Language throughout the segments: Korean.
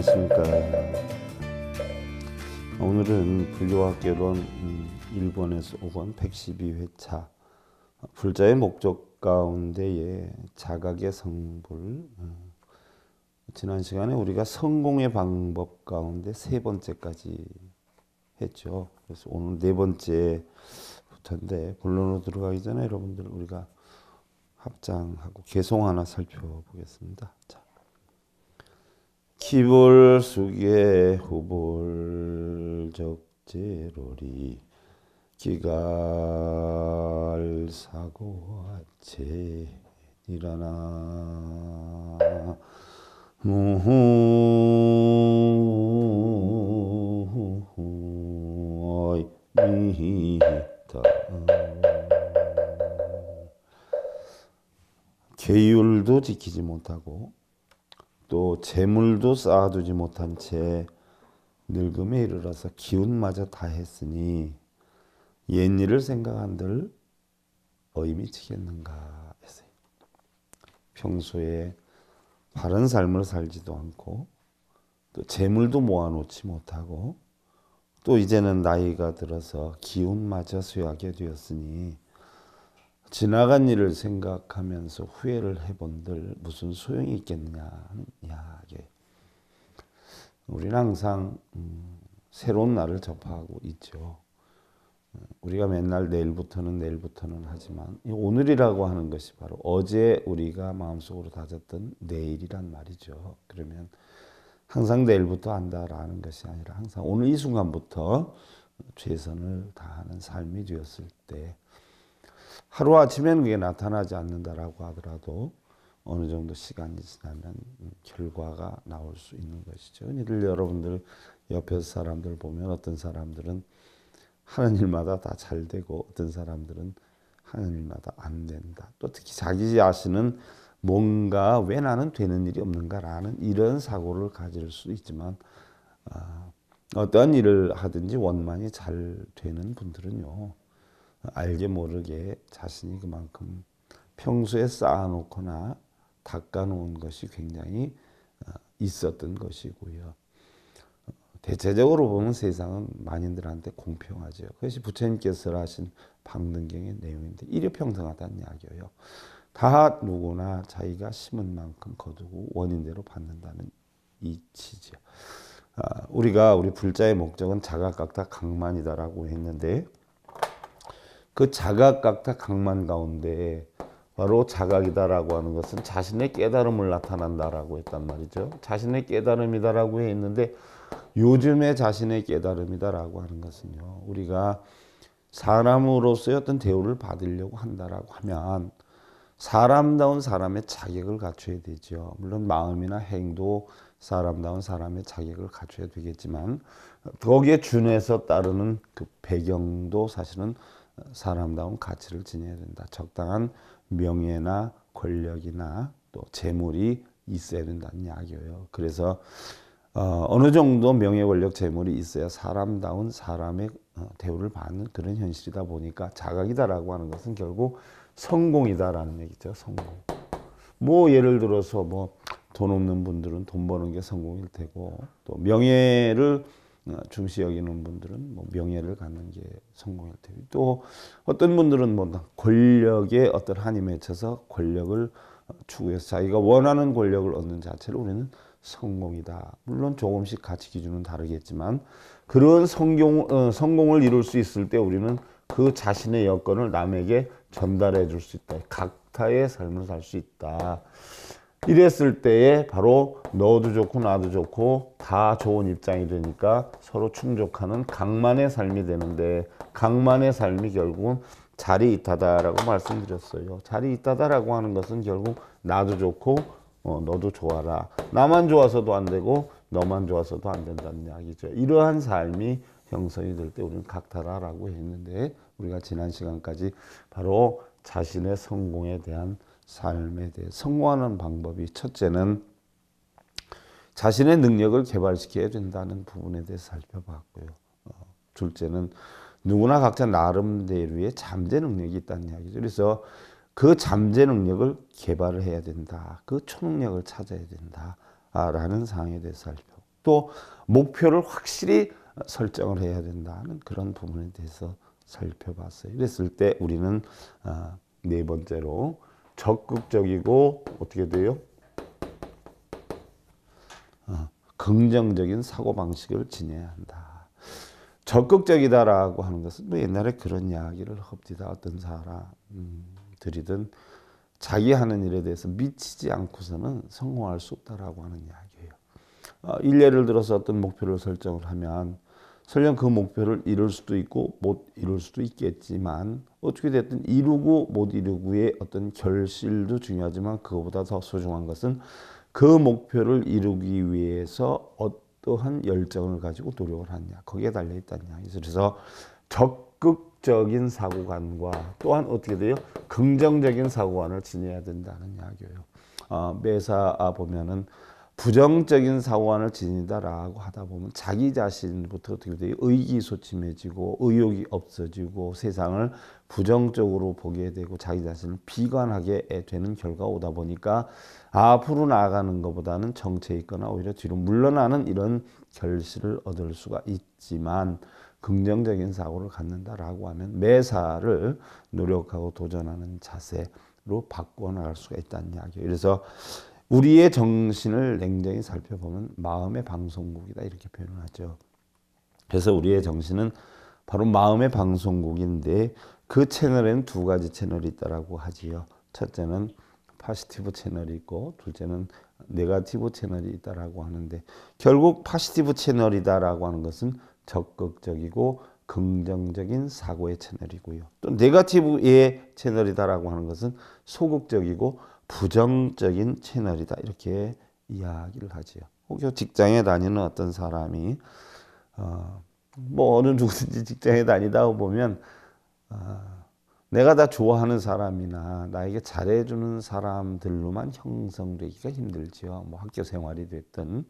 안녕하십니까 오늘은 불교와 결혼 1번에서 5번 112회차 불자의 목적 가운데에 자각의 성불 어, 지난 시간에 우리가 성공의 방법 가운데 세 번째까지 했죠 그래서 오늘 네 번째부터인데 본론으로 들어가기 전에 여러분들 우리가 합장하고 개송 하나 살펴보겠습니다 자. 기볼 숙에 후볼 적재로리 기갈 사고아체 일어나 무호 계율도 지키지 못하고 또 재물도 쌓아두지 못한 채 늙음에 이르러서 기운마저 다 했으니 옛일을 생각한들 어이 미치겠는가 했어요. 평소에 바른 삶을 살지도 않고 또 재물도 모아놓지 못하고 또 이제는 나이가 들어서 기운마저 쇠하게 되었으니 지나간 일을 생각하면서 후회를 해본들 무슨 소용이 있겠느냐 이야기. 우리는 항상 음, 새로운 날을 접하고 있죠. 우리가 맨날 내일부터는 내일부터는 하지만 오늘이라고 하는 것이 바로 어제 우리가 마음속으로 다졌던 내일이란 말이죠. 그러면 항상 내일부터 한다라는 것이 아니라 항상 오늘 이 순간부터 최선을 다하는 삶이 되었을 때 하루아침에는 그게 나타나지 않는다라고 하더라도 어느 정도 시간이 지나면 결과가 나올 수 있는 것이죠. 이를 여러분들 옆에 사람들 보면 어떤 사람들은 하는 일마다 다 잘 되고 어떤 사람들은 하는 일마다 안 된다. 또 특히 자기 자신은 뭔가 왜 나는 되는 일이 없는가라는 이런 사고를 가질 수 있지만 어, 어떤 일을 하든지 원만이 잘 되는 분들은요 알게 모르게 자신이 그만큼 평소에 쌓아놓거나 닦아놓은 것이 굉장히 어, 있었던 것이고요. 대체적으로 보면 세상은 만인들한테 공평하죠. 그것이 부처님께서 하신 방등경의 내용인데 일요평등하다는 이야기예요. 다 누구나 자기가 심은 만큼 거두고 원인대로 받는다는 이치죠. 아, 우리가 우리 불자의 목적은 자각각다 강만이다라고 했는데 그 자각각타 강만 가운데 바로 자각이다라고 하는 것은 자신의 깨달음을 나타난다라고 했단 말이죠. 자신의 깨달음이다라고 했는데 요즘의 자신의 깨달음이다라고 하는 것은요. 우리가 사람으로서의 어떤 대우를 받으려고 한다라고 하면 사람다운 사람의 자격을 갖춰야 되죠. 물론 마음이나 행도 사람다운 사람의 자격을 갖춰야 되겠지만 거기에 준해서 따르는 그 배경도 사실은 사람다운 가치를 지녀야 된다. 적당한 명예나 권력이나 또 재물이 있어야 된다는 이야기예요. 그래서 어, 느 정도 명예 권력 재물이 있어야 사람다운 사람의 어, 대우를 받는 그런 현실이다 보니까 자각이다라고 하는 것은 결국 성공이다라는 얘기죠. 성공. 뭐 예를 들어서 뭐 돈 없는 분들은 돈 버는 게 성공일 테고 또 명예를 어, 중시 여기는 분들은 뭐 명예를 갖는 게 성공일 테고 또 어떤 분들은 뭐 권력에 어떤 한이 맺혀서 권력을 어, 추구해서 자기가 원하는 권력을 얻는 자체를 우리는 성공이다. 물론 조금씩 가치 기준은 다르겠지만 그런 성공, 어, 성공을 이룰 수 있을 때 우리는 그 자신의 여건을 남에게 전달해 줄 수 있다. 각타의 삶을 살 수 있다. 이랬을 때에 바로 너도 좋고 나도 좋고 다 좋은 입장이 되니까 서로 충족하는 강만의 삶이 되는데 강만의 삶이 결국은 자리 있다다라고 말씀드렸어요. 자리 있다다라고 하는 것은 결국 나도 좋고 어, 너도 좋아라. 나만 좋아서도 안 되고 너만 좋아서도 안 된다는 이야기죠. 이러한 삶이 형성이 될 때 우리는 각타라라고 했는데 우리가 지난 시간까지 바로 자신의 성공에 대한 삶에 대해 성공하는 방법이 첫째는 자신의 능력을 개발시켜야 된다는 부분에 대해 살펴봤고요. 어, 둘째는 누구나 각자 나름대로의 잠재 능력이 있다는 이야기죠. 그래서 그 잠재 능력을 개발을 해야 된다. 그 초능력을 찾아야 된다. 라는 상황에 대해서 살펴보고 또 목표를 확실히 설정을 해야 된다는 그런 부분에 대해서 살펴봤어요. 이랬을 때 우리는 어, 네 번째로 적극적이고 어떻게 돼요? 어, 긍정적인 사고방식을 지녀야 한다. 적극적이다라고 하는 것은 뭐 옛날에 그런 이야기를 합디다 어떤 사람들이든 자기 하는 일에 대해서 미치지 않고서는 성공할 수 없다라고 하는 이야기예요. 어, 일례를 들어서 어떤 목표를 설정을 하면 설령 그 목표를 이룰 수도 있고 못 이룰 수도 있겠지만 어떻게 됐든 이루고 못 이루고의 어떤 결실도 중요하지만 그거보다 더 소중한 것은 그 목표를 이루기 위해서 어떠한 열정을 가지고 노력을 하느냐 거기에 달려 있다냐 그래서 적극적인 사고관과 또한 어떻게 돼요 긍정적인 사고관을 지녀야 된다는 이야기예요 어, 매사 보면은 부정적인 사고관을 지닌다라고 하다 보면 자기 자신부터 어떻게 돼요? 의기소침해지고 의욕이 없어지고 세상을 부정적으로 보게 되고 자기 자신을 비관하게 되는 결과 오다 보니까 앞으로 나아가는 것보다는 정체 있거나 오히려 뒤로 물러나는 이런 결실을 얻을 수가 있지만 긍정적인 사고를 갖는다라고 하면 매사를 노력하고 도전하는 자세로 바꿔 나갈 수가 있다는 이야기예요. 그래서 우리의 정신을 냉정히 살펴보면 마음의 방송국이다 이렇게 표현을 하죠. 그래서 우리의 정신은 바로 마음의 방송국인데 그 채널에는 두 가지 채널이 있다라고 하지요. 첫째는 파시티브 채널이 있고 둘째는 네가티브 채널이 있다라고 하는데 결국 파시티브 채널이다라고 하는 것은 적극적이고 긍정적인 사고의 채널이고요. 또 네가티브의 채널이다라고 하는 것은 소극적이고 부정적인 채널이다 이렇게 이야기를 하지요. 혹여 직장에 다니는 어떤 사람이 어, 뭐 어느 누구든지 직장에 다니다 보면 어, 내가 다 좋아하는 사람이나 나에게 잘해주는 사람들로만 형성되기가 힘들지요. 뭐 학교 생활이 됐든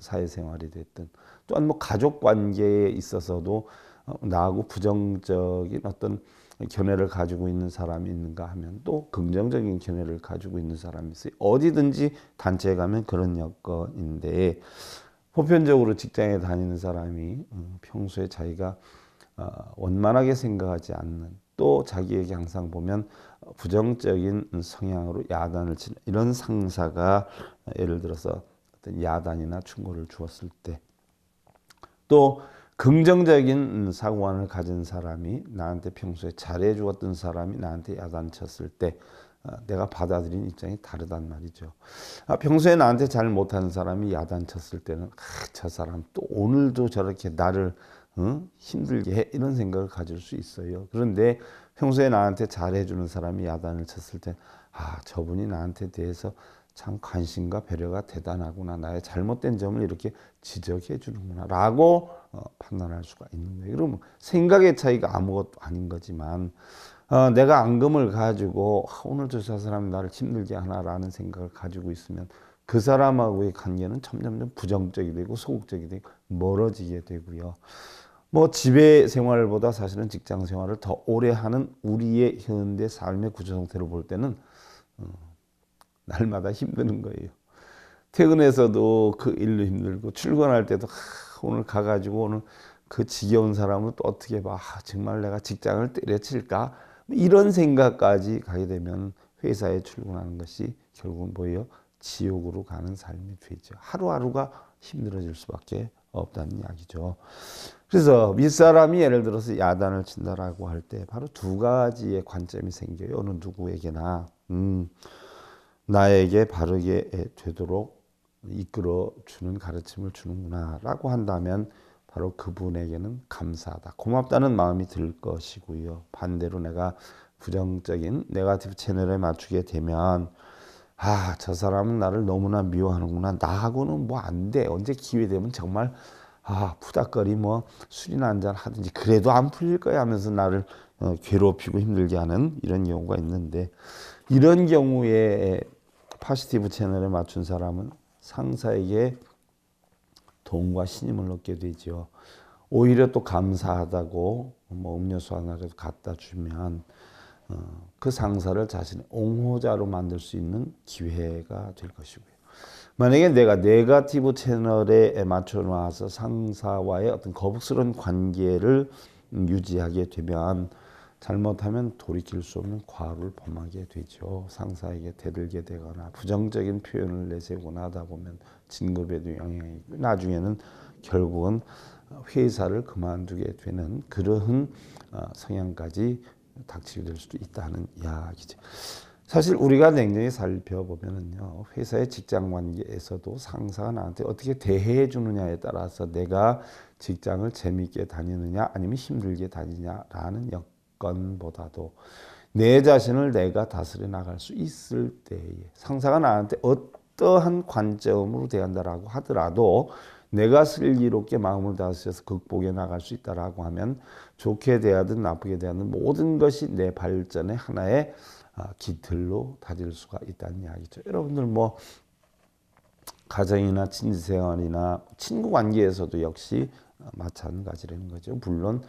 사회 생활이 됐든 또한 뭐 가족 관계에 있어서도 어, 나하고 부정적인 어떤 견해를 가지고 있는 사람이 있는가 하면 또 긍정적인 견해를 가지고 있는 사람이 있어요. 어디든지 단체에 가면 그런 여건인데 보편적으로 직장에 다니는 사람이 음, 평소에 자기가 어, 원만하게 생각하지 않는 또 자기에게 항상 보면 부정적인 성향으로 야단을 치는 이런 상사가 어, 예를 들어서 어떤 야단이나 충고를 주었을 때또 긍정적인 사고관을 가진 사람이 나한테 평소에 잘해 주었던 사람이 나한테 야단쳤을 때 어, 내가 받아들인 입장이 다르단 말이죠. 아, 평소에 나한테 잘 못하는 사람이 야단쳤을 때는 아, 저 사람 또 오늘도 저렇게 나를 응? 어, 힘들게 해 이런 생각을 가질 수 있어요. 그런데 평소에 나한테 잘해주는 사람이 야단을 쳤을 때아 저분이 나한테 대해서 참 관심과 배려가 대단하구나. 나의 잘못된 점을 이렇게 지적해 주는구나. 라고 어, 판단할 수가 있는 거예요. 그러면 생각의 차이가 아무것도 아닌 거지만, 어, 내가 앙금을 가지고, 아, 오늘 저 사람이 나를 힘들게 하나라는 생각을 가지고 있으면 그 사람하고의 관계는 점점점 부정적이 되고 소극적이 되고 멀어지게 되고요. 뭐 집의 생활보다 사실은 직장 생활을 더 오래 하는 우리의 현대 삶의 구조 상태로 볼 때는 어, 날마다 힘드는 거예요. 퇴근해서도 그 일로 힘들고 출근할 때도 아, 오늘 가가지고 오늘 그 지겨운 사람을 또 어떻게 봐 아, 정말 내가 직장을 때려칠까 이런 생각까지 가게 되면 회사에 출근하는 것이 결국은 뭐예 지옥으로 가는 삶이 되죠. 하루하루가 힘들어질 수밖에 없다는 이야기죠. 그래서 윗사람이 예를 들어서 야단을 친다라고 할 때 바로 두 가지의 관점이 생겨요. 어느 누구에게나. 음. 나에게 바르게 되도록 이끌어 주는 가르침을 주는구나라고 한다면 바로 그분에게는 감사하다. 고맙다는 마음이 들 것이고요. 반대로 내가 부정적인 네가티브 채널에 맞추게 되면 아, 저 사람은 나를 너무나 미워하는구나. 나하고는 뭐 안 돼. 언제 기회 되면 정말 아, 푸닥거리 뭐 술이나 한잔 하든지 그래도 안 풀릴 거야 하면서 나를 어, 괴롭히고 힘들게 하는 이런 경우가 있는데 이런 경우에 파시티브 채널에 맞춘 사람은 상사에게 도움과 신임을 얻게 되지요. 오히려 또 감사하다고 뭐 음료수 하나라도 갖다 주면 어, 그 상사를 자신의 옹호자로 만들 수 있는 기회가 될 것이고요. 만약에 내가 네가티브 채널에 맞춰 놔서 상사와의 어떤 거북스러운 관계를 유지하게 되면 잘못하면 돌이킬 수 없는 과로를 범하게 되죠. 상사에게 대들게 되거나 부정적인 표현을 내세우거나 하다 보면 진급에도 영향이 있고 나중에는 결국은 회사를 그만두게 되는 그러한 어, 성향까지 닥치게 될 수도 있다는 이야기죠. 사실 우리가 냉정히 살펴보면요 회사의 직장 관계에서도 상사가 나한테 어떻게 대해 주느냐에 따라서 내가 직장을 재미있게 다니느냐 아니면 힘들게 다니냐라는 역 건보다도 내 자신을 내가 다스려 나갈 수 있을 때에 상사가 나한테 어떠한 관점으로 대한다라고 하더라도 내가 슬기롭게 마음을 다스려서 극복해 나갈 수 있다라고 하면 좋게 대하든 나쁘게 대하든 모든 것이 내 발전의 하나의 기틀로 아, 다질 수가 있다는 이야기죠. 여러분들 뭐 가정이나 친지생활이나 친구 관계에서도 역시 마찬가지라는 거죠. 물론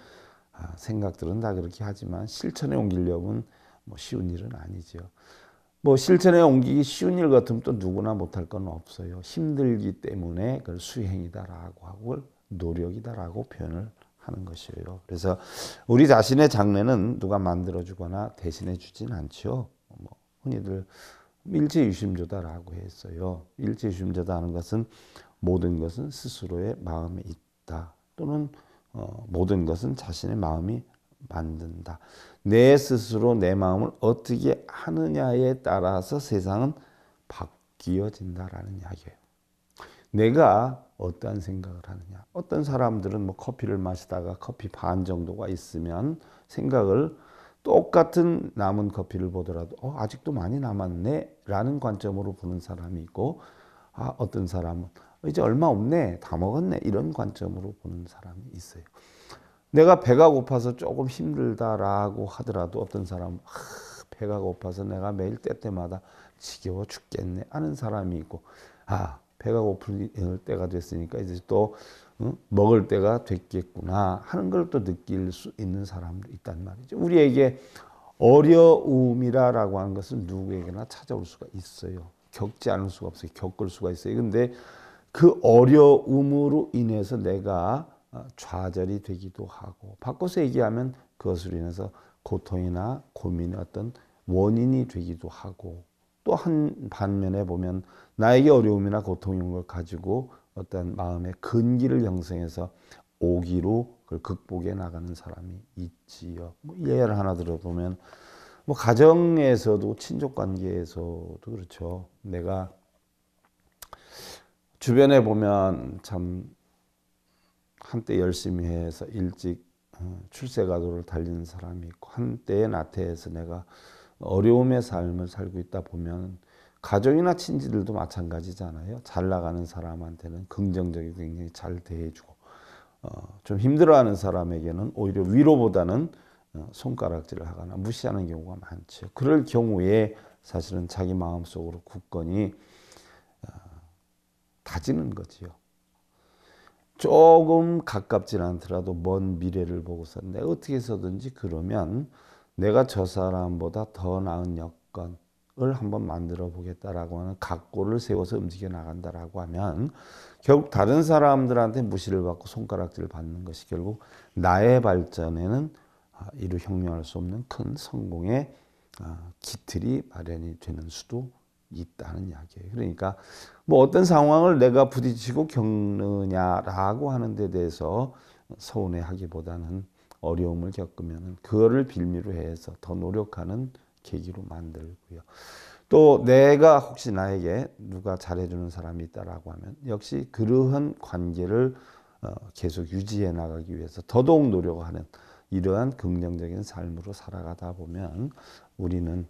아, 생각들은 다 그렇게 하지만 실천에 옮기려면 뭐 쉬운 일은 아니죠. 뭐 실천에 옮기기 쉬운 일 같으면 또 누구나 못할 건 없어요. 힘들기 때문에 그걸 수행이다라고 하고 노력이다라고 표현을 하는 것이에요. 그래서 우리 자신의 장래는 누가 만들어주거나 대신해주진 않죠. 뭐 흔히들 일체유심조다라고 했어요. 일체유심조다 하는 것은 모든 것은 스스로의 마음에 있다 또는 어, 모든 것은 자신의 마음이 만든다. 내 스스로 내 마음을 어떻게 하느냐에 따라서 세상은 바뀌어진다라는 이야기예요. 내가 어떠한 생각을 하느냐. 어떤 사람들은 뭐 커피를 마시다가 커피 반 정도가 있으면 생각을 똑같은 남은 커피를 보더라도 어, 아직도 많이 남았네 라는 관점으로 보는 사람이 있고 아, 어떤 사람은 어, 이제 얼마 없네, 다 먹었네 이런 관점으로 보는 사람이 있어요. 내가 배가 고파서 조금 힘들다라고 하더라도 어떤 사람은 아, 배가 고파서 내가 매일 때때마다 지겨워 죽겠네 하는 사람이 있고 아 배가 고플 때가 됐으니까 이제 또 응? 어, 먹을 때가 됐겠구나 하는 걸 또 느낄 수 있는 사람도 있단 말이죠. 우리에게 어려움이라고 하는 것은 누구에게나 찾아올 수가 있어요. 겪지 않을 수가 없어요. 겪을 수가 있어요. 근데 그 어려움으로 인해서 내가 어, 좌절이 되기도 하고 바꿔서 얘기하면 그것으로 인해서 고통이나 고민의 어떤 원인이 되기도 하고 또 한 반면에 보면 나에게 어려움이나 고통인 걸 가지고 어떤 마음의 근기를 형성해서 오기로 그걸 극복해 나가는 사람이 있지요. 뭐 예를 하나 들어보면 뭐 가정에서도 친족 관계에서도 그렇죠. 내가 주변에 보면 참 한때 열심히 해서 일찍 어, 출세가도를 달리는 사람이 있고 한때의 나태에서 내가 어려움의 삶을 살고 있다 보면 가족이나 친지들도 마찬가지잖아요. 잘 나가는 사람한테는 긍정적이고 굉장히 잘 대해주고 어, 좀 힘들어하는 사람에게는 오히려 위로보다는 어, 손가락질을 하거나 무시하는 경우가 많죠. 그럴 경우에 사실은 자기 마음속으로 굳건히 가지는 거지요. 조금 가깝진 않더라도 먼 미래를 보고서 내가 어떻게 해서든지 그러면 내가 저 사람보다 더 나은 여건을 한번 만들어 보겠다라고 하는 각오를 세워서 움직여 나간다라고 하면 결국 다른 사람들한테 무시를 받고 손가락질을 받는 것이 결국 나의 발전에는 아, 이루 혁명할 수 없는 큰 성공의 아, 기틀이 마련이 되는 수도 있다는 이야기예요. 그러니까 뭐 어떤 상황을 내가 부딪히고 겪느냐라고 하는 데 대해서 서운해하기보다는 어려움을 겪으면 그거를 빌미로 해서 더 노력하는 계기로 만들고요. 또 내가 혹시 나에게 누가 잘해주는 사람이 있다라고 하면 역시 그러한 관계를 어, 계속 유지해 나가기 위해서 더더욱 노력하는 이러한 긍정적인 삶으로 살아가다 보면 우리는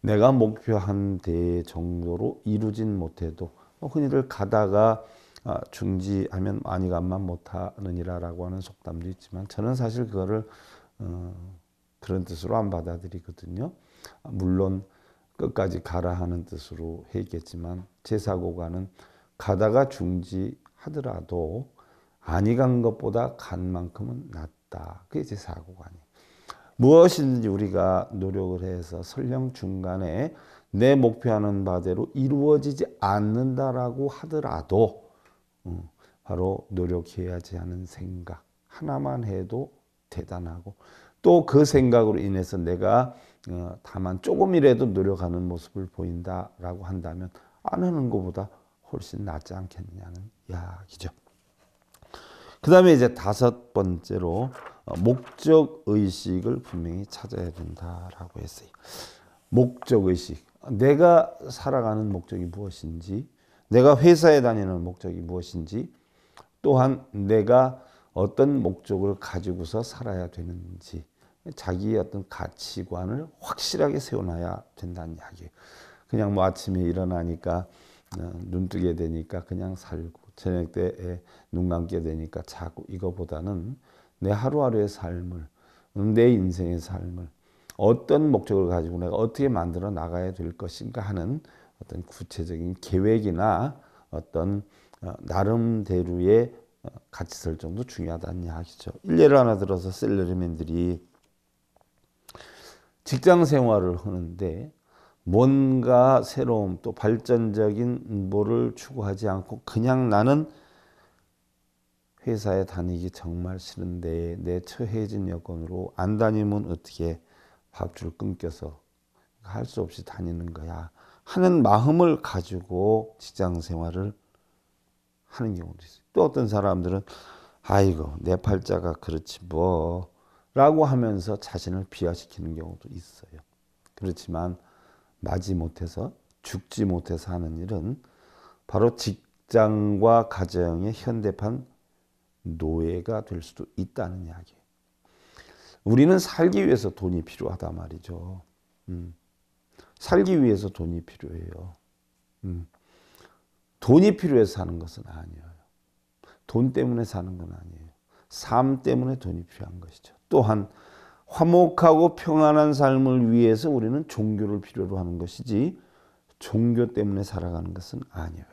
내가 목표한 대 정도로 이루진 못해도 흔히들 가다가 아, 중지하면 많이 간만 못하느니라라고 하는 속담도 있지만 저는 사실 그거를 어, 그런 뜻으로 안 받아들이거든요. 물론 끝까지 가라 하는 뜻으로 했겠지만 제 사고가는 가다가 중지하더라도 아니 간 것보다 간 만큼은 낫다. 그게 제사고관니에요 무엇이든지 우리가 노력을 해서 설령 중간에 내 목표하는 바대로 이루어지지 않는다라고 하더라도 음, 바로 노력해야지 하는 생각 하나만 해도 대단하고 또 그 생각으로 인해서 내가 어, 다만 조금이라도 노력하는 모습을 보인다라고 한다면 안 하는 것보다 훨씬 낫지 않겠냐는 이야기죠. 그 다음에 이제 다섯 번째로 어, 목적 의식을 분명히 찾아야 된다라고 했어요. 목적 의식. 내가 살아가는 목적이 무엇인지, 내가 회사에 다니는 목적이 무엇인지, 또한 내가 어떤 목적을 가지고서 살아야 되는지, 자기의 어떤 가치관을 확실하게 세워놔야 된다는 이야기예요. 그냥 뭐 아침에 일어나니까 어, 눈 뜨게 되니까 그냥 살고 저녁 때눈 예, 감게 되니까 자고 이거보다는 내 하루하루의 삶을 내 인생의 삶을 어떤 목적을 가지고 내가 어떻게 만들어 나가야 될 것인가 하는 어떤 구체적인 계획이나 어떤 어, 나름대로의 어, 가치 설정도 중요하다는 이야기죠. 일례를 하나 들어서 셀러리맨들이 직장 생활을 하는데 뭔가 새로움 또 발전적인 뭐를 추구하지 않고 그냥 나는 회사에 다니기 정말 싫은데 내 처해진 여건으로 안 다니면 어떻게 밥줄 끊겨서 할 수 없이 다니는 거야 하는 마음을 가지고 직장 생활을 하는 경우도 있어요. 또 어떤 사람들은 아이고 내 팔자가 그렇지 뭐 라고 하면서 자신을 비하시키는 경우도 있어요. 그렇지만 나지 못해서 죽지 못해서 하는 일은 바로 직장과 가정의 현대판 노예가 될 수도 있다는 이야기예요. 우리는 살기 위해서 돈이 필요하다 말이죠. 음. 살기 위해서 돈이 필요해요. 음. 돈이 필요해서 사는 것은 아니에요. 돈 때문에 사는 건 아니에요. 삶 때문에 돈이 필요한 것이죠. 또한 화목하고 평안한 삶을 위해서 우리는 종교를 필요로 하는 것이지 종교 때문에 살아가는 것은 아니에요.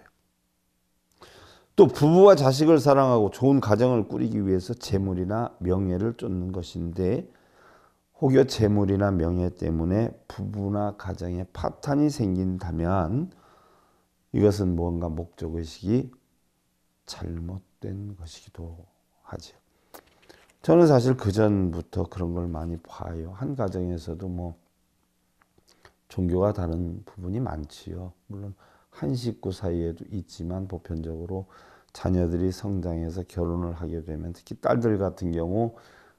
또 부부와 자식을 사랑하고 좋은 가정을 꾸리기 위해서 재물이나 명예를 쫓는 것인데 혹여 재물이나 명예 때문에 부부나 가정에 파탄이 생긴다면 이것은 뭔가 목적의식이 잘못된 것이기도 하죠. 저는 사실 그전부터 그런 걸 많이 봐요. 한 가정에서도 뭐 종교가 다른 부분이 많지요. 물론 한 식구 사이에도 있지만 보편적으로 자녀들이 성장해서 결혼을 하게 되면 특히 딸들 같은 경우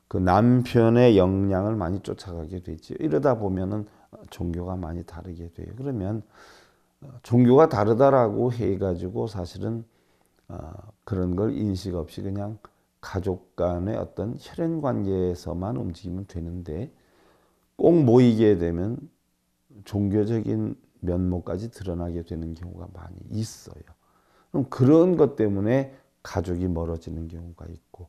그 남편의 역량을 많이 쫓아가게 되지. 이러다 보면은 종교가 많이 다르게 돼요. 그러면 어, 종교가 다르다라고 해가지고 사실은 어, 그런 걸 인식 없이 그냥 가족 간의 어떤 혈연 관계에서만 움직이면 되는데 꼭 모이게 되면 종교적인 면모까지 드러나게 되는 경우가 많이 있어요. 그럼 그런 것 때문에 가족이 멀어지는 경우가 있고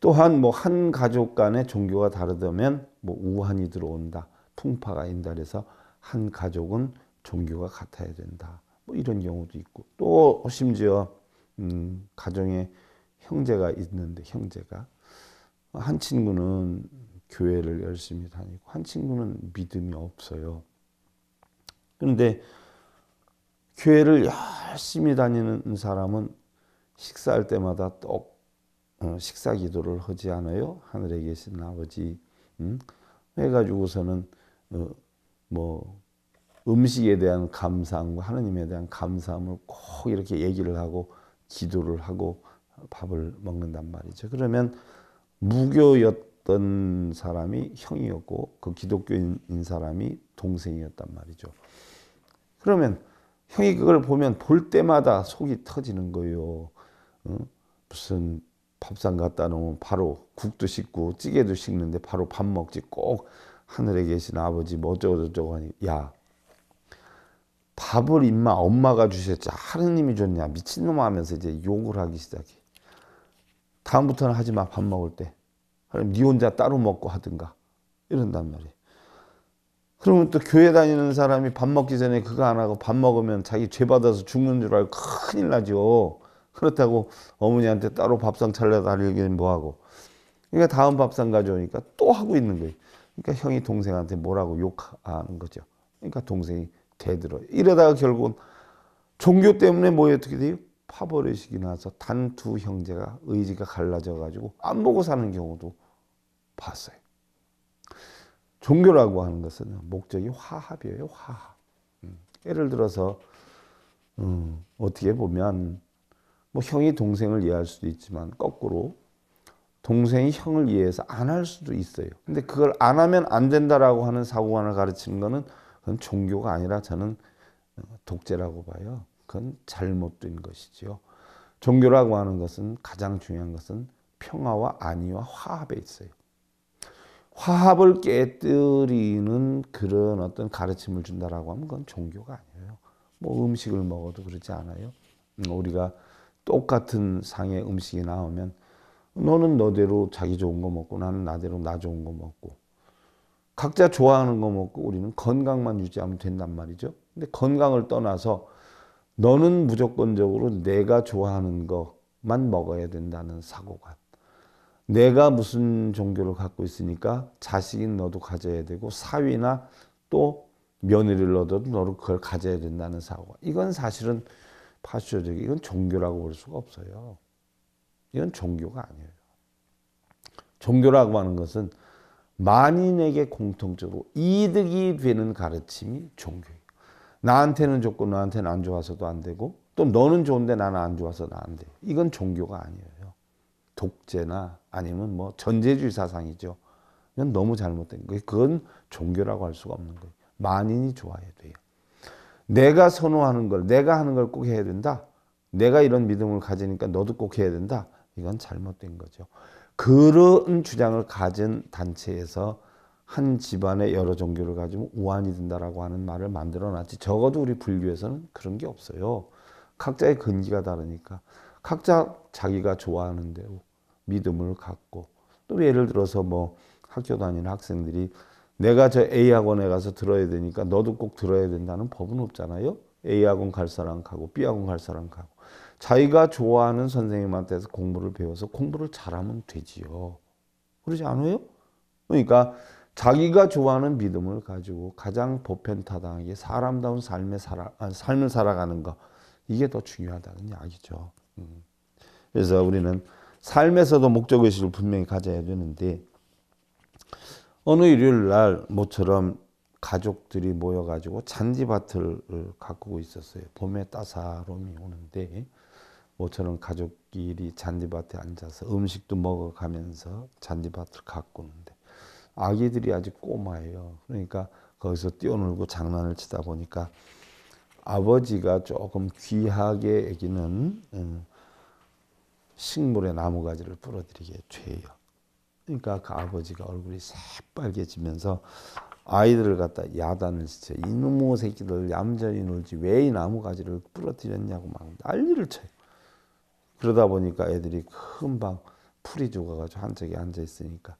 또한 뭐 한 가족 간의 종교가 다르다면 뭐 우환이 들어온다 풍파가 인다 그서한 가족은 종교가 같아야 된다 뭐 이런 경우도 있고 또 심지어 음 가정에 형제가 있는데 형제가 한 친구는 교회를 열심히 다니고 한 친구는 믿음이 없어요 그런데 교회를 열심히 다니는 사람은 식사할 때마다 똑 어, 식사 기도를 하지 않아요. 하늘에 계신 아버지. 응? 음? 해가지고서는 어, 뭐 음식에 대한 감사함과 뭐 하나님에 대한 감사함을 꼭 이렇게 얘기를 하고 기도를 하고 밥을 먹는단 말이죠. 그러면 무교였던 사람이 형이었고 그 기독교인 사람이 동생이었단 말이죠. 그러면 형이 그걸 보면 볼 때마다 속이 터지는 거예요. 어? 무슨 밥상 갖다 놓으면 바로 국도 식고 찌개도 식는데 바로 밥 먹지 꼭 하늘에 계신 아버지 뭐 어쩌고 저쩌고 하니 야 밥을 임마 엄마가 주셨지 하느님이 줬냐 미친놈 하면서 이제 욕을 하기 시작해 다음부터는 하지 마 밥 먹을 때 그럼 네 혼자 따로 먹고 하든가 이런단 말이야 그러면 또 교회 다니는 사람이 밥 먹기 전에 그거 안 하고 밥 먹으면 자기 죄 받아서 죽는 줄 알고 큰일 나죠. 그렇다고 어머니한테 따로 밥상 차려 다니기는 뭐하고. 그러니까 다음 밥상 가져오니까 또 하고 있는 거예요. 그러니까 형이 동생한테 뭐라고 욕하는 거죠. 그러니까 동생이 대들어. 이러다가 결국은 종교 때문에 뭐 어떻게 돼요? 파벌의식이 나서 단 두 형제가 의지가 갈라져 가지고 안 보고 사는 경우도 봤어요. 종교라고 하는 것은 목적이 화합이에요. 화합. 음. 예를 들어서 음, 어떻게 보면 뭐 형이 동생을 이해할 수도 있지만 거꾸로 동생이 형을 이해해서 안 할 수도 있어요. 근데 그걸 안 하면 안 된다라고 하는 사고관을 가르치는 거는 그건 종교가 아니라 저는 독재라고 봐요. 그건 잘못된 것이지요. 종교라고 하는 것은 가장 중요한 것은 평화와 안위와 화합에 있어요. 화합을 깨뜨리는 그런 어떤 가르침을 준다라고 하면 그건 종교가 아니에요. 뭐 음식을 먹어도 그렇지 않아요. 음, 우리가 똑같은 상의 음식이 나오면 너는 너대로 자기 좋은 거 먹고 나는 나대로 나 좋은 거 먹고 각자 좋아하는 거 먹고 우리는 건강만 유지하면 된단 말이죠. 근데 건강을 떠나서 너는 무조건적으로 내가 좋아하는 것만 먹어야 된다는 사고가 내가 무슨 종교를 갖고 있으니까 자식인 너도 가져야 되고 사위나 또 며느리를 얻어도 너를 그걸 가져야 된다는 사고. 가 이건 사실은 파쇼적 이건 종교라고 볼 수가 없어요. 이건 종교가 아니에요. 종교라고 하는 것은 만인에게 공통적으로 이득이 되는 가르침이 종교예요. 나한테는 좋고 너한테는 안 좋아서도 안 되고 또 너는 좋은데 나는 안 좋아서 나안 돼. 이건 종교가 아니에요. 독재나 아니면 뭐 전제주의 사상이죠. 이건 너무 잘못된 거예요. 그건 종교라고 할 수가 없는 거예요. 만인이 좋아야 돼요. 내가 선호하는 걸, 내가 하는 걸 꼭 해야 된다. 내가 이런 믿음을 가지니까 너도 꼭 해야 된다. 이건 잘못된 거죠. 그런 주장을 가진 단체에서 한 집안의 여러 종교를 가지고 우환이 된다라고 하는 말을 만들어 놨지. 적어도 우리 불교에서는 그런 게 없어요. 각자의 근기가 다르니까. 각자 자기가 좋아하는 대로 믿음을 갖고 또 예를 들어서 뭐 학교 다니는 학생들이 내가 저 A 학원에 가서 들어야 되니까 너도 꼭 들어야 된다는 법은 없잖아요. A 학원 갈 사람 가고 B 학원 갈 사람 가고 자기가 좋아하는 선생님한테서 공부를 배워서 공부를 잘하면 되지요. 그러지 않아요? 그러니까 자기가 좋아하는 믿음을 가지고 가장 보편타당하게 사람다운 삶의 살아, 아, 삶을 살아가는 거 이게 더 중요하다는 이야기죠. 음. 그래서 우리는 삶에서도 목적의식을 분명히 가져야 되는데 어느 일요일 날 모처럼 가족들이 모여가지고 잔디밭을 가꾸고 있었어요. 봄에 따사로움이 오는데 모처럼 가족끼리 잔디밭에 앉아서 음식도 먹어가면서 잔디밭을 가꾸는데 아기들이 아직 꼬마예요. 그러니까 거기서 뛰어놀고 장난을 치다 보니까 아버지가 조금 귀하게 애기는 음, 식물의 나무 가지를 부러뜨리게 죄요. 그러니까 그 아버지가 얼굴이 새빨개지면서 아이들을 갖다 야단을 시쳐 이놈의 새끼들 얌전히 놀지 왜 이 나무 가지를 부러뜨렸냐고 막 난리를 쳐요. 그러다 보니까 애들이 금방 풀이 죽어가지고 한쪽에 앉아 있으니까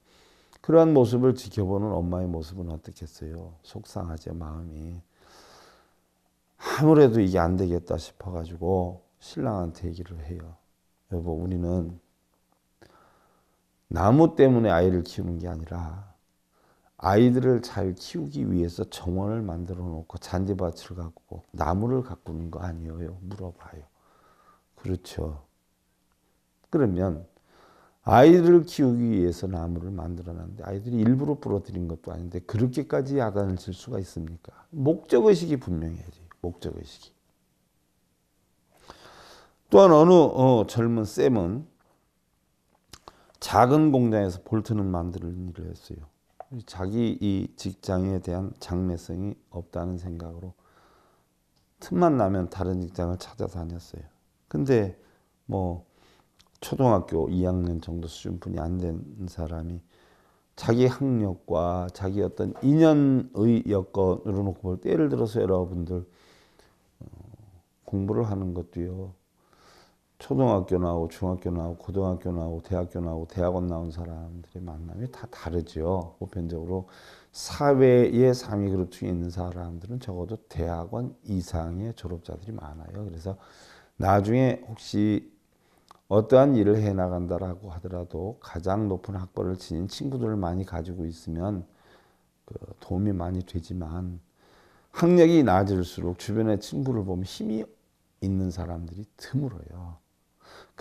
그러한 모습을 지켜보는 엄마의 모습은 어떻겠어요? 속상하죠 마음이. 아무래도 이게 안 되겠다 싶어가지고 신랑한테 얘기를 해요. 여보, 우리는 나무 때문에 아이를 키우는 게 아니라 아이들을 잘 키우기 위해서 정원을 만들어 놓고 잔디밭을 갖고 나무를 가꾸는 거 아니에요? 물어봐요. 그렇죠. 그러면 아이들을 키우기 위해서 나무를 만들어놨는데 아이들이 일부러 부러뜨린 것도 아닌데 그렇게까지 야단을 칠 수가 있습니까? 목적의식이 분명해야지. 목적의식이. 또한 어느 어, 젊은 쌤은 작은 공장에서 볼트는 만드는 일을 했어요. 자기 이 직장에 대한 장래성이 없다는 생각으로 틈만 나면 다른 직장을 찾아다녔어요. 근데 뭐 초등학교 2학년 정도 수준뿐이 안 된 사람이 자기 학력과 자기 어떤 인연의 여건으로 놓고 볼때 예를 들어서 여러분들 어, 공부를 하는 것도요. 초등학교 나오고 중학교 나오고 고등학교 나오고 대학교 나오고 대학원 나온 사람들의 만남이 다 다르죠. 보편적으로 사회의 상위 그룹층에 있는 사람들은 적어도 대학원 이상의 졸업자들이 많아요. 그래서 나중에 혹시 어떠한 일을 해 나간다라고 하더라도 가장 높은 학벌을 지닌 친구들을 많이 가지고 있으면 그 도움이 많이 되지만 학력이 낮을수록 주변의 친구를 보면 힘이 있는 사람들이 드물어요.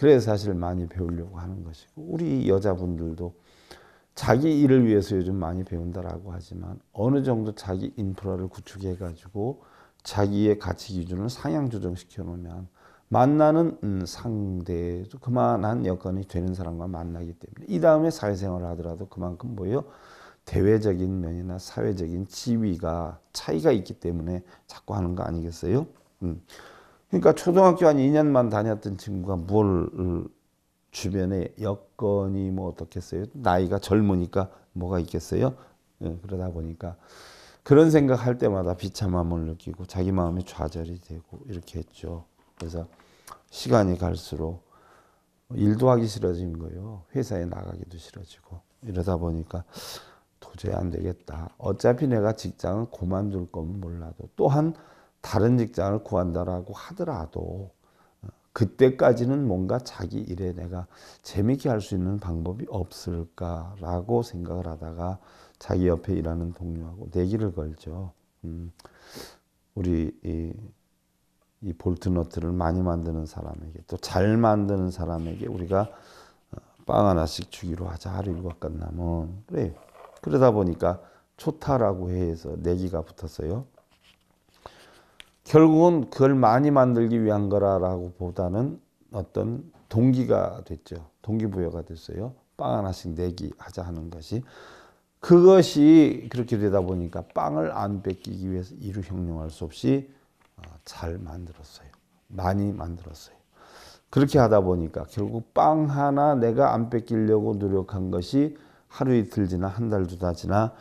그래서 사실 많이 배우려고 하는 것이고 우리 여자분들도 자기 일을 위해서 요즘 많이 배운다라고 하지만 어느 정도 자기 인프라를 구축해 가지고 자기의 가치 기준을 상향 조정시켜 놓으면 만나는 음, 상대도 그만한 여건이 되는 사람과 만나기 때문에 이 다음에 사회생활을 하더라도 그만큼 뭐예요? 대외적인 면이나 사회적인 지위가 차이가 있기 때문에 자꾸 하는 거 아니겠어요? 음. 그러니까 초등학교 한 2년만 다녔던 친구가 뭘 주변에 여건이 뭐 어떻겠어요? 나이가 젊으니까 뭐가 있겠어요? 예, 그러다 보니까 그런 생각할 때마다 비참함을 느끼고 자기 마음이 좌절이 되고 이렇게 했죠. 그래서 시간이 갈수록 일도 하기 싫어진 거예요. 회사에 나가기도 싫어지고 이러다 보니까 도저히 안 되겠다. 어차피 내가 직장을 그만둘 건 몰라도 또한 다른 직장을 구한다라고 하더라도 어, 그때까지는 뭔가 자기 일에 내가 재미있게할 수 있는 방법이 없을까라고 생각을 하다가 자기 옆에 일하는 동료하고 내기를 걸죠. 음, 우리 이, 이 볼트너트를 많이 만드는 사람에게 또 잘 만드는 사람에게 우리가 어, 빵 하나씩 주기로 하자 하루 일과 끝나면 그래 그러다 보니까 초타라고 해서 내기가 붙었어요. 결국은 그걸 많이 만들기 위한 거라라고 보다는 어떤 동기가 됐죠. 동기부여가 됐어요. 빵 하나씩 내기 하자 하는 것이. 그것이 그렇게 되다 보니까 빵을 안 뺏기기 위해서 이루 형용할 수 없이 어, 잘 만들었어요. 많이 만들었어요. 그렇게 하다 보니까 결국 빵 하나 내가 안 뺏기려고 노력한 것이 하루 이틀 지나 한 달 두 달 지나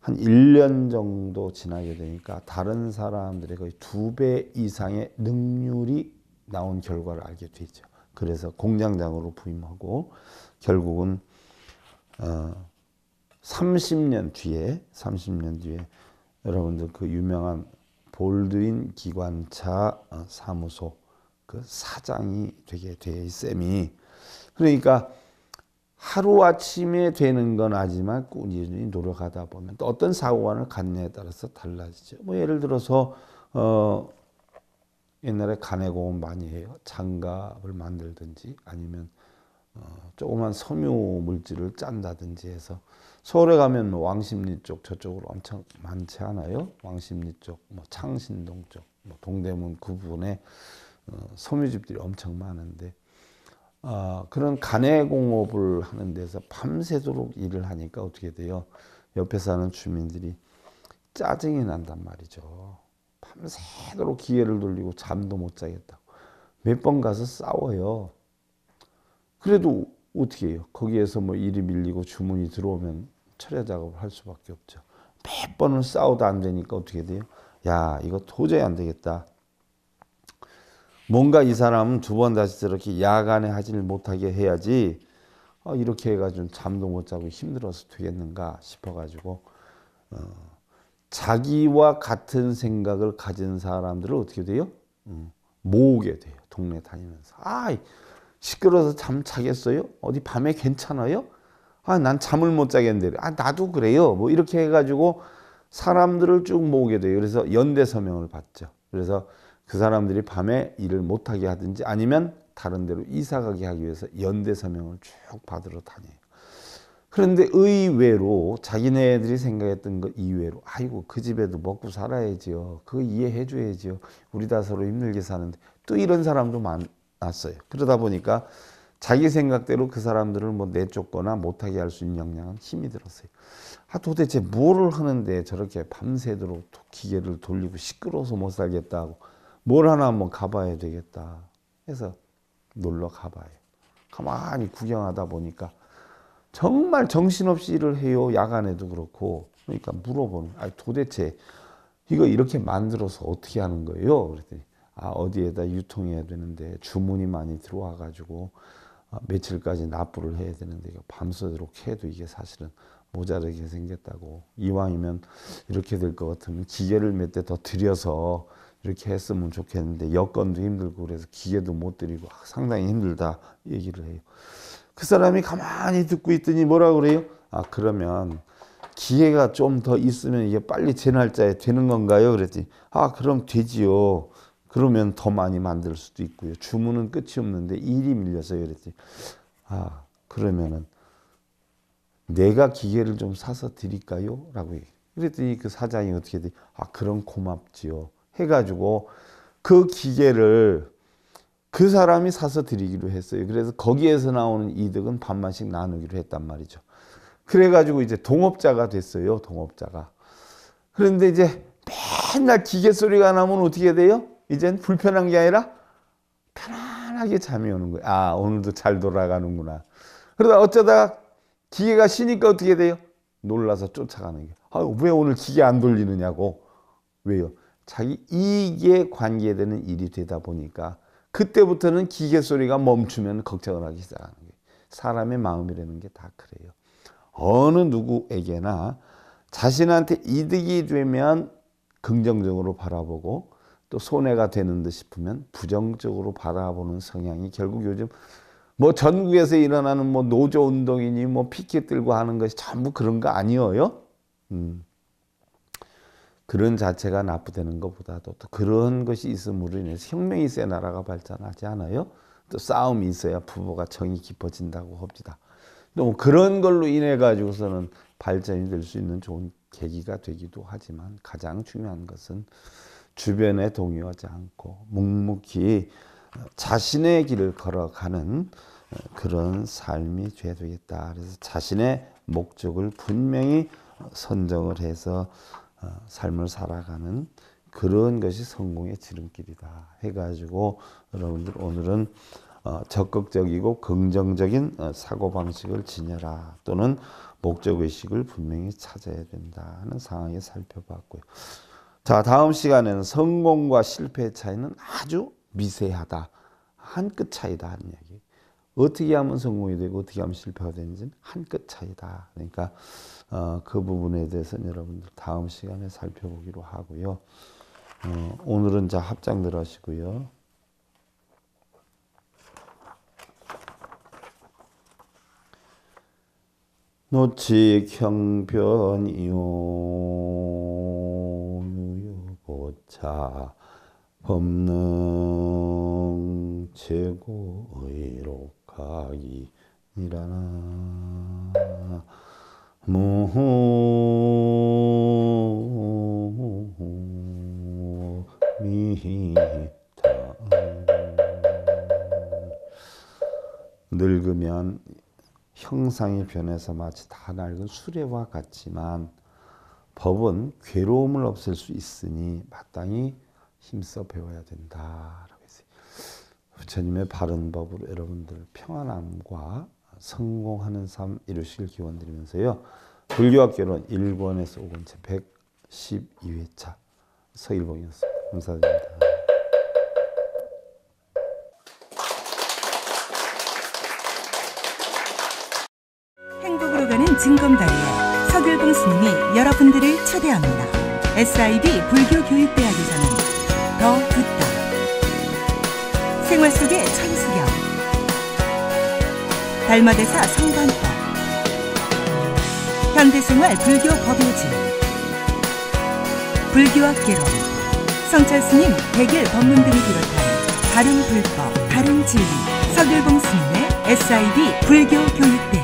한 1년 정도 지나게 되니까 다른 사람들의 거의 두 배 이상의 능률이 나온 결과를 알게 되죠. 그래서 공장장으로 부임하고 결국은 어 30년 뒤에 30년 뒤에 여러분들 그 유명한 볼드윈 기관차 어, 사무소 그 사장이 되게 돼 쌤이 그러니까 하루아침에 되는 건 아니지만 꾸준히 노력하다 보면 또 어떤 사고관을 갖느냐에 따라서 달라지죠. 뭐 예를 들어서 어 옛날에 가내공은 많이 해요. 장갑을 만들든지 아니면 어 조그만 섬유 물질을 짠다든지 해서 서울에 가면 뭐 왕십리 쪽 저쪽으로 엄청 많지 않아요? 왕십리 쪽, 뭐 창신동 쪽, 뭐 동대문 그 부분에 어 섬유집들이 엄청 많은데 어, 그런 간의 공업을 하는 데서 밤새도록 일을 하니까 어떻게 돼요? 옆에 사는 주민들이 짜증이 난단 말이죠. 밤새도록 기회를 돌리고 잠도 못 자겠다고. 몇 번 가서 싸워요. 그래도 어떻게 해요? 거기에서 뭐 일이 밀리고 주문이 들어오면 철야 작업을 할 수밖에 없죠. 몇 번을 싸워도 안 되니까 어떻게 돼요? 야, 이거 도저히 안 되겠다. 뭔가 이 사람은 두 번 다시 저렇게 야간에 하지를 못하게 해야지 어, 이렇게 해가지고 잠도 못 자고 힘들어서 되겠는가 싶어가지고 어, 자기와 같은 생각을 가진 사람들을 어떻게 돼요? 음, 모으게 돼요. 동네 다니면서. 아, 시끄러워서 잠 자겠어요? 어디 밤에 괜찮아요? 아, 난 잠을 못 자겠는데. 아, 나도 그래요. 뭐 이렇게 해가지고 사람들을 쭉 모으게 돼요. 그래서 연대 서명을 받죠. 그래서 그 사람들이 밤에 일을 못하게 하든지 아니면 다른 데로 이사가게 하기 위해서 연대 서명을 쭉 받으러 다녀요. 그런데 의외로 자기네들이 생각했던 것 이외로 아이고 그 집에도 먹고 살아야지요. 그거 이해해 줘야지요. 우리 다 서로 힘들게 사는데 또 이런 사람도 많았어요. 그러다 보니까 자기 생각대로 그 사람들을 뭐 내쫓거나 못하게 할 수 있는 역량은 힘이 들었어요. 아 도대체 뭐를 하는데 저렇게 밤새도록 기계를 돌리고 시끄러워서 못 살겠다고 뭘 하나 한번 가봐야 되겠다 해서 놀러 가봐요. 가만히 구경하다 보니까 정말 정신없이 일을 해요. 야간에도 그렇고. 그러니까 물어보는, 아, 도대체 이거 이렇게 만들어서 어떻게 하는 거예요? 그랬더니, 아, 어디에다 유통해야 되는데 주문이 많이 들어와가지고 아, 며칠까지 납부를 해야 되는데 이거 밤새도록 해도 이게 사실은 모자르게 생겼다고. 이왕이면 이렇게 될 것 같으면 기계를 몇 대 더 들여서 이렇게 했으면 좋겠는데 여건도 힘들고 그래서 기회도 못 드리고 아, 상당히 힘들다 얘기를 해요. 그 사람이 가만히 듣고 있더니 뭐라 그래요? 아 그러면 기회가 좀 더 있으면 이게 빨리 제 날짜에 되는 건가요? 그랬더니 아 그럼 되지요. 그러면 더 많이 만들 수도 있고요. 주문은 끝이 없는데 일이 밀려서요. 그랬더니 아 그러면은 내가 기계를 좀 사서 드릴까요? 라고 얘기해. 그랬더니 그 사장이 어떻게 돼? 아, 그럼 고맙지요. 해가지고 그 기계를 그 사람이 사서 드리기로 했어요. 그래서 거기에서 나오는 이득은 반만씩 나누기로 했단 말이죠. 그래가지고 이제 동업자가 됐어요. 동업자가. 그런데 이제 맨날 기계 소리가 나면 어떻게 돼요? 이젠 불편한 게 아니라 편안하게 잠이 오는 거예요. 아, 오늘도 잘 돌아가는구나. 그러다 어쩌다가 기계가 쉬니까 어떻게 돼요? 놀라서 쫓아가는 게. 아, 왜 오늘 기계 안 돌리느냐고. 왜요? 자기 이익에 관계되는 일이 되다 보니까 그때부터는 기계 소리가 멈추면 걱정을 하기 시작하는 거예요. 사람의 마음이라는 게 다 그래요. 어느 누구에게나 자신한테 이득이 되면 긍정적으로 바라보고 또 손해가 되는 듯 싶으면 부정적으로 바라보는 성향이 결국 요즘 뭐 전국에서 일어나는 뭐 노조 운동이니 뭐 피켓 들고 하는 것이 전부 그런 거 아니어요? 음. 그런 자체가 나쁘다는 것보다도 또 그런 것이 있음으로 인해서 혁명이 있 나라가 발전하지 않아요? 또 싸움이 있어야 부부가 정이 깊어진다고 합니다. 또 뭐 그런 걸로 인해 가지고서는 발전이 될 수 있는 좋은 계기가 되기도 하지만 가장 중요한 것은 주변에 동요하지 않고 묵묵히 자신의 길을 걸어가는 그런 삶이 돼야 되겠다. 그래서 자신의 목적을 분명히 선정을 해서 어, 삶을 살아가는 그런 것이 성공의 지름길이다 해가지고 여러분들 오늘은 어, 적극적이고 긍정적인 어, 사고방식을 지녀라 또는 목적의식을 분명히 찾아야 된다 하는 상황에 살펴봤고요. 자 다음 시간에는 성공과 실패의 차이는 아주 미세하다 한 끗 차이다 하는 얘기 어떻게 하면 성공이 되고 어떻게 하면 실패가 되는지한 끗 차이다. 그러니까 어, 그 부분에 대해서는 여러분들 다음 시간에 살펴보기로 하고요. 어, 오늘은 자 합장들 하시고요. 노치경변이오 유유고차 법능 최고의로 각이 일어나 모미다 늙으면 형상이 변해서 마치 다 낡은 수레와 같지만 법은 괴로움을 없앨 수 있으니 마땅히 힘써 배워야 된다. 부처님의 바른 법으로 여러분들 평안함과 성공하는 삶 이루시길 기원드리면서요. 불교학교는 일본에서 오건 제 112회차 서일봉이었습니다. 감사합니니다 SIB 불교교육대학에서는 더 생활 속의 천수경 달마대사 성간법 현대생활 불교 법요지 불교학개론 성찰스님 백일 법문 등이 비롯한 바른 불법, 바른 진리 서길봉 스님의 SID 불교 교육대